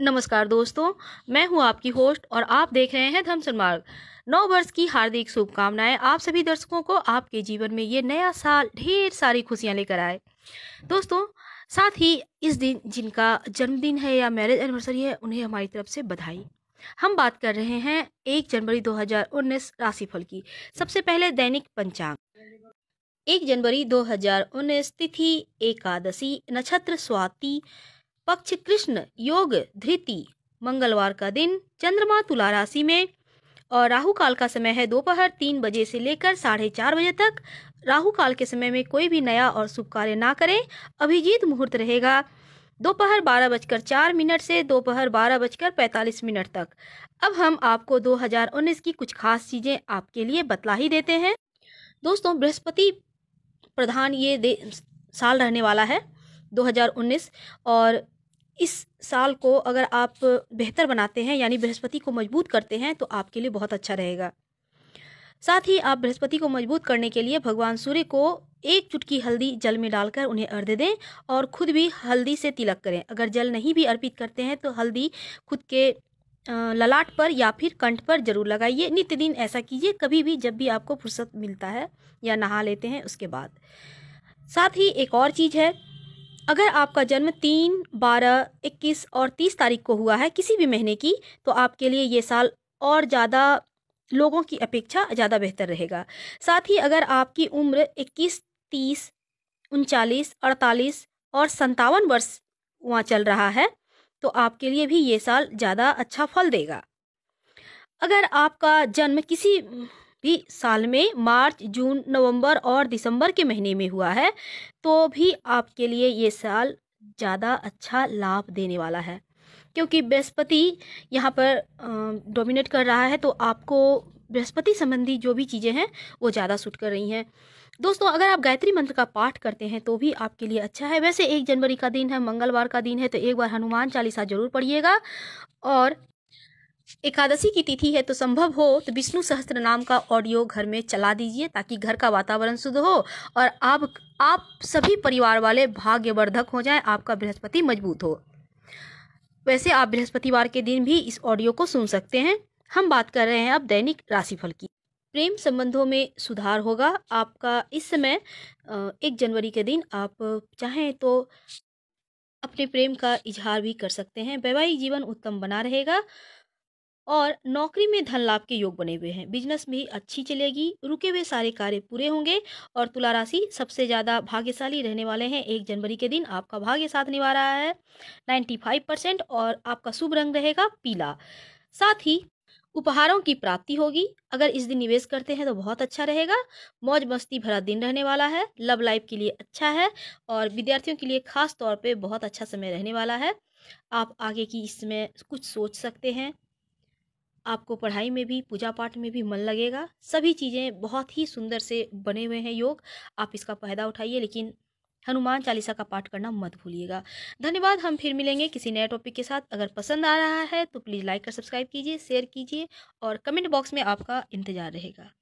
नमस्कार दोस्तों मैं हूं आपकी होस्ट और आप देख रहे हैं धमसन मार्ग नौ वर्ष की हार्दिक शुभकामनाएं आप सभी दर्शकों को आपके जीवन में ये नया साल ढेर सारी खुशियां लेकर आए दोस्तों साथ ही इस दिन जिनका जन्मदिन है या मैरिज एनिवर्सरी है उन्हें हमारी तरफ से बधाई हम बात कर रहे हैं एक जनवरी 2019 राशिफल की सबसे पहले दैनिक पंचांग एक जनवरी 2019 तिथि एकादशी नक्षत्र स्वाति पक्ष कृष्ण योग धृति मंगलवार का दिन चंद्रमा तुला राशि में और राहु काल का समय है दोपहर तीन बजे से लेकर साढ़े चार बजे तक राहु काल के समय में कोई भी नया और शुभ कार्य ना करें अभिजीत मुहूर्त रहेगा दोपहर बारह बजकर चार मिनट से दोपहर बारह बजकर पैंतालीस मिनट तक अब हम आपको 2019 की कुछ खास चीज़ें आपके लिए बतला ही देते हैं दोस्तों बृहस्पति प्रधान ये साल रहने वाला है 2019 और इस साल को अगर आप बेहतर बनाते हैं यानी बृहस्पति को मजबूत करते हैं तो आपके लिए बहुत अच्छा रहेगा साथ ही आप बृहस्पति को मजबूत करने के लिए भगवान सूर्य को एक चुटकी हल्दी जल में डालकर उन्हें अर्घ दें और खुद भी हल्दी से तिलक करें अगर जल नहीं भी अर्पित करते हैं तो हल्दी खुद के ललाट पर या फिर कंठ पर जरूर लगाइए नित्य दिन ऐसा कीजिए कभी भी जब भी आपको फुर्सत मिलता है या नहा लेते हैं उसके बाद साथ ही एक और चीज़ है अगर आपका जन्म तीन बारह इक्कीस और तीस तारीख को हुआ है किसी भी महीने की तो आपके लिए ये साल और ज़्यादा लोगों की अपेक्षा ज़्यादा बेहतर रहेगा साथ ही अगर आपकी उम्र इक्कीस तीस उनचालीस अड़तालीस और संतावन वर्ष वहाँ चल रहा है तो आपके लिए भी ये साल ज़्यादा अच्छा फल देगा अगर आपका जन्म किसी भी साल में मार्च जून नवंबर और दिसंबर के महीने में हुआ है तो भी आपके लिए ये साल ज़्यादा अच्छा लाभ देने वाला है क्योंकि बृहस्पति यहाँ पर डोमिनेट कर रहा है तो आपको बृहस्पति संबंधी जो भी चीज़ें हैं वो ज़्यादा सूट कर रही हैं दोस्तों अगर आप गायत्री मंत्र का पाठ करते हैं तो भी आपके लिए अच्छा है वैसे एक जनवरी का दिन है मंगलवार का दिन है तो एक बार हनुमान चालीसा ज़रूर पढ़िएगा और एकादशी की तिथि है तो संभव हो तो विष्णु सहस्त्र नाम का ऑडियो घर में चला दीजिए ताकि घर का वातावरण शुद्ध हो और आप आप सभी परिवार वाले भाग्यवर्धक हो जाएं आपका बृहस्पति मजबूत हो वैसे आप बृहस्पतिवार के दिन भी इस ऑडियो को सुन सकते हैं हम बात कर रहे हैं अब दैनिक राशिफल की प्रेम संबंधों में सुधार होगा आपका इस समय एक जनवरी के दिन आप चाहें तो अपने प्रेम का इजहार भी कर सकते हैं वैवाहिक जीवन उत्तम बना रहेगा और नौकरी में धन लाभ के योग बने हुए हैं बिजनेस भी अच्छी चलेगी रुके हुए सारे कार्य पूरे होंगे और तुला राशि सबसे ज़्यादा भाग्यशाली रहने वाले हैं एक जनवरी के दिन आपका भाग्य साथ निभा रहा है नाइन्टी फाइव परसेंट और आपका शुभ रंग रहेगा पीला साथ ही उपहारों की प्राप्ति होगी अगर इस दिन निवेश करते हैं तो बहुत अच्छा रहेगा मौज मस्ती भरा दिन रहने वाला है लव लाइफ के लिए अच्छा है और विद्यार्थियों के लिए खास तौर पर बहुत अच्छा समय रहने वाला है आप आगे की इसमें कुछ सोच सकते हैं आपको पढ़ाई में भी पूजा पाठ में भी मन लगेगा सभी चीज़ें बहुत ही सुंदर से बने हुए हैं योग आप इसका फायदा उठाइए लेकिन हनुमान चालीसा का पाठ करना मत भूलिएगा धन्यवाद हम फिर मिलेंगे किसी नए टॉपिक के साथ अगर पसंद आ रहा है तो प्लीज़ लाइक और सब्सक्राइब कीजिए शेयर कीजिए और कमेंट बॉक्स में आपका इंतज़ार रहेगा